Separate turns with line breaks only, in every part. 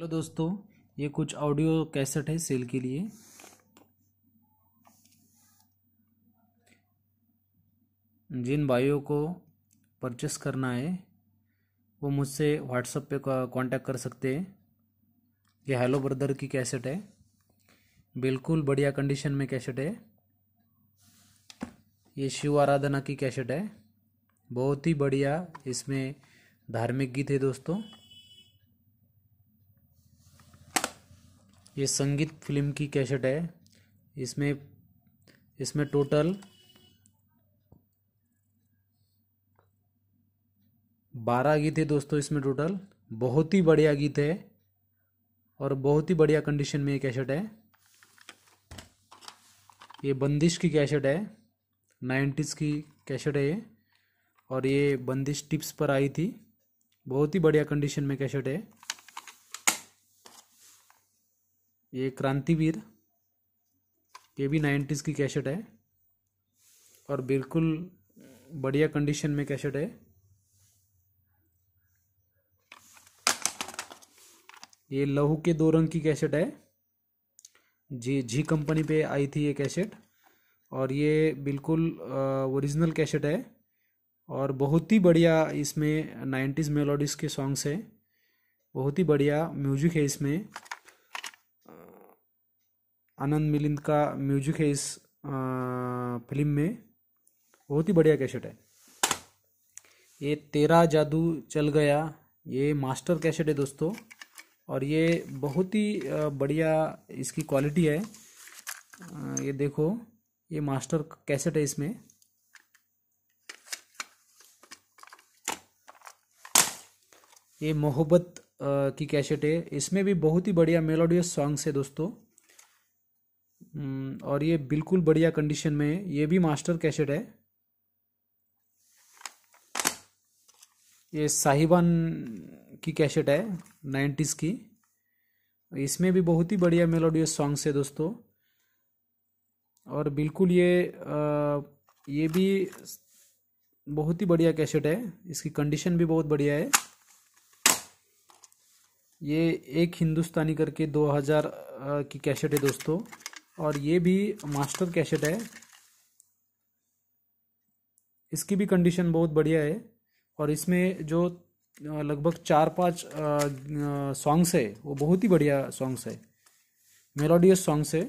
hello दोस्तों ये कुछ ऑडियो कैसेट है सेल के लिए जिन भाइयों को परचेस करना है वो मुझसे व्हाट्सएप पे कांटेक्ट कर सकते हैं ये हेलो ब्रदर की कैसेट है बिल्कुल बढ़िया कंडीशन में कैसेट है ये शिव आराधना की कैसेट है बहुत ही बढ़िया इसमें धार्मिक गीत है दोस्तों ये संगीत फिल्म की कैसेट है इसमें इसमें टोटल बारह गीत है दोस्तों इसमें टोटल बहुत ही बढ़िया गीत है और बहुत ही बढ़िया कंडीशन में ये कैसेट है ये बंदिश की कैसेट है नाइन्टीज़ की कैसेट है ये और ये बंदिश टिप्स पर आई थी बहुत ही बढ़िया कंडीशन में कैसेट है ये क्रांतिवीर ये भी नाइन्टीज़ की कैसेट है और बिल्कुल बढ़िया कंडीशन में कैसेट है ये लहू के दो रंग की कैसेट है जी जी कंपनी पे आई थी ये कैसेट और ये बिल्कुल ओरिजिनल कैसेट है और बहुत ही बढ़िया इसमें नाइन्टीज़ मेलोडीज़ के सॉन्ग्स हैं बहुत ही बढ़िया म्यूजिक है इसमें आनंद मिलिंद का म्यूजिक है इस फिल्म में बहुत ही बढ़िया कैसेट है ये तेरा जादू चल गया ये मास्टर कैसेट है दोस्तों और ये बहुत ही बढ़िया इसकी क्वालिटी है ये देखो ये मास्टर कैसेट है इसमें ये मोहब्बत की कैसेट है इसमें भी बहुत ही बढ़िया मेलोडियस सॉन्ग्स है दोस्तों हम्म, और ये बिल्कुल बढ़िया कंडीशन में है ये भी मास्टर कैसेट है ये साहिबान की कैसेट है नाइन्टीज़ की इसमें भी बहुत ही बढ़िया मेलोडियस सॉन्ग्स है दोस्तों और बिल्कुल ये आ, ये भी बहुत ही बढ़िया कैसेट है इसकी कंडीशन भी बहुत बढ़िया है ये एक हिंदुस्तानी करके 2000 की कैसेट है दोस्तों और ये भी मास्टर कैसेट है इसकी भी कंडीशन बहुत बढ़िया है और इसमें जो लगभग चार पांच सॉन्ग्स है वो बहुत ही बढ़िया सॉन्ग्स है मेलोडियस सॉन्ग्स है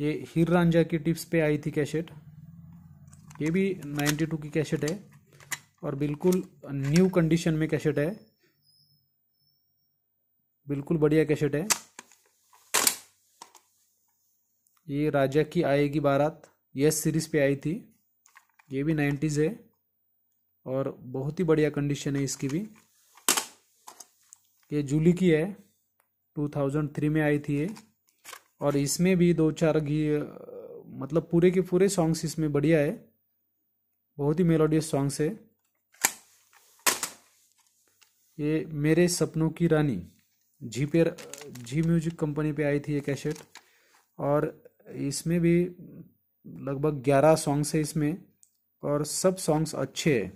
ये हीर रांझा की टिप्स पे आई थी कैसेट ये भी नाइन्टी टू की कैसेट है और बिल्कुल न्यू कंडीशन में कैसेट है बिल्कुल बढ़िया कैसेट है ये राजा की आएगी बारात यस सीरीज़ पे आई थी ये भी नाइन्टीज़ है और बहुत ही बढ़िया कंडीशन है इसकी भी ये जूली की है 2003 में आई थी ये और इसमें भी दो चार घी मतलब पूरे के पूरे सॉन्ग्स इसमें बढ़िया है बहुत ही मेलोडियस सॉन्ग्स है ये मेरे सपनों की रानी जी पे जी म्यूजिक कंपनी पे आई थी ये कैसेट और इसमें भी लगभग ग्यारह सॉन्ग्स है इसमें और सब सॉन्ग्स अच्छे है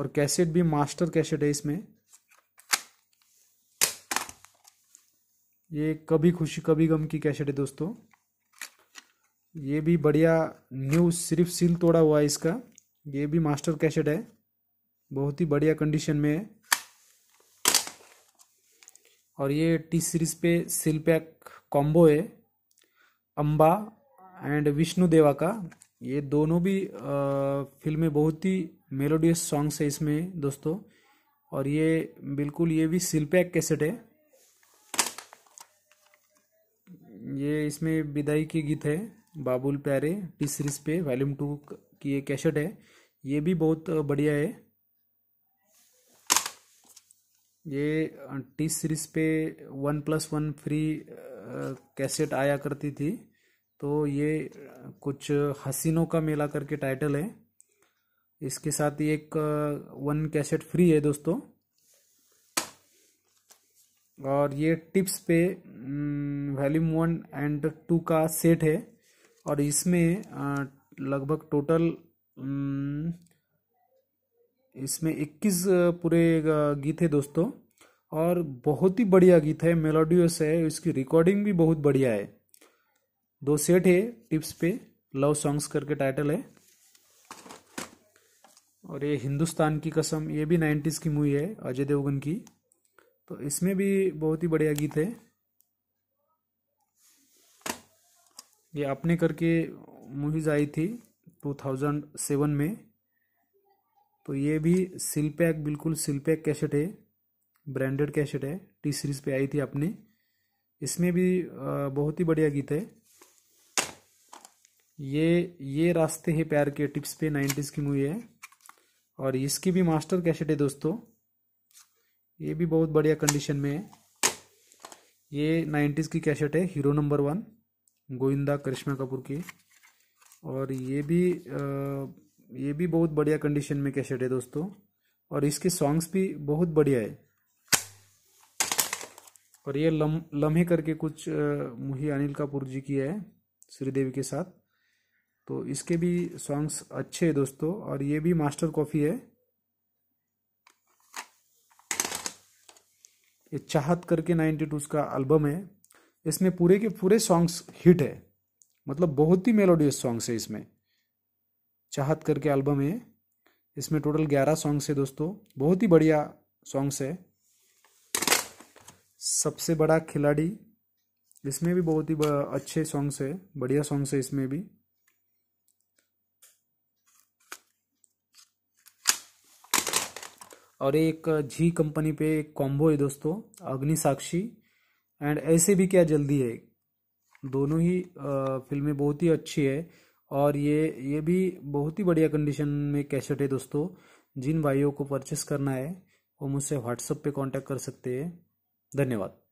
और कैसेट भी मास्टर कैसेट है इसमें ये कभी खुशी कभी गम की कैसेट है दोस्तों ये भी बढ़िया न्यू सिर्फ सील तोड़ा हुआ है इसका ये भी मास्टर कैसेट है बहुत ही बढ़िया कंडीशन में है और ये टी सीरीज पे सील पैक कॉम्बो है अम्बा एंड विष्णु देवा का ये दोनों भी फिल्में बहुत ही मेलोडियस सॉन्ग्स है इसमें दोस्तों और ये बिल्कुल ये भी सिल्पैक कैसेट है ये इसमें विदाई के गीत है बाबुल प्यारे टी सीरीज पे वॉल्यूम टू की ये कैसेट है ये भी बहुत बढ़िया है ये टी सीरीज पे one plus one free cassette आया करती थी तो ये कुछ हसीनों का मेला करके टाइटल है इसके साथ ही एक वन कैसेट फ्री है दोस्तों और ये टिप्स पे वैल्यूम वन एंड टू का सेट है और इसमें लगभग टोटल इसमें 21 पूरे गीत है दोस्तों और बहुत ही बढ़िया गीत है मेलोडियस है इसकी रिकॉर्डिंग भी बहुत बढ़िया है दो सेट है टिप्स पे लव सॉन्ग्स करके टाइटल है और ये हिंदुस्तान की कसम ये भी नाइन्टीज़ की मूवी है अजय देवगन की तो इसमें भी बहुत ही बढ़िया गीत है ये अपने करके मूवीज़ आई थी 2007 में तो ये भी सिल्पैक बिल्कुल पैक कैसेट है ब्रांडेड कैसेट है टी सीरीज़ पे आई थी अपने इसमें भी बहुत ही बढ़िया गीत है ये ये रास्ते हैं प्यार के टिप्स पे नाइन्टीज़ की मूवी है और इसकी भी मास्टर कैसेट है दोस्तों ये भी बहुत बढ़िया कंडीशन में है ये नाइन्टीज़ की कैसेट है hero number one Govinda Karisma Kapoor की और ये भी आ, ये भी बहुत बढ़िया कंडीशन में कैसेट है दोस्तों और इसके सॉन्ग्स भी बहुत बढ़िया है और ये लम लम्हे करके कुछ मुही अनिल कपूर जी की है श्रीदेवी के साथ तो इसके भी सॉन्ग्स अच्छे हैं दोस्तों और ये भी मास्टर कॉफ़ी है ये चाहत करके नाइन्टी टू का एल्बम है इसमें पूरे के पूरे सॉन्ग्स हिट है मतलब बहुत ही मेलोडियस सॉन्ग्स है इसमें चाहत करके एल्बम है इसमें टोटल ग्यारह सॉन्ग्स है दोस्तों बहुत ही बढ़िया सॉन्ग्स है सबसे बड़ा खिलाड़ी इसमें भी बहुत ही अच्छे सॉन्ग्स है बढ़िया सॉन्ग्स है इसमें भी और एक जी कंपनी पे एक कॉम्बो है दोस्तों अग्नि साक्षी एंड ऐसे भी क्या जल्दी है दोनों ही फिल्में बहुत ही अच्छी है और ये ये भी बहुत ही बढ़िया कंडीशन में कैसेट है दोस्तों जिन भाइयों को परचेस करना है वो मुझसे व्हाट्सअप पे कांटेक्ट कर सकते हैं धन्यवाद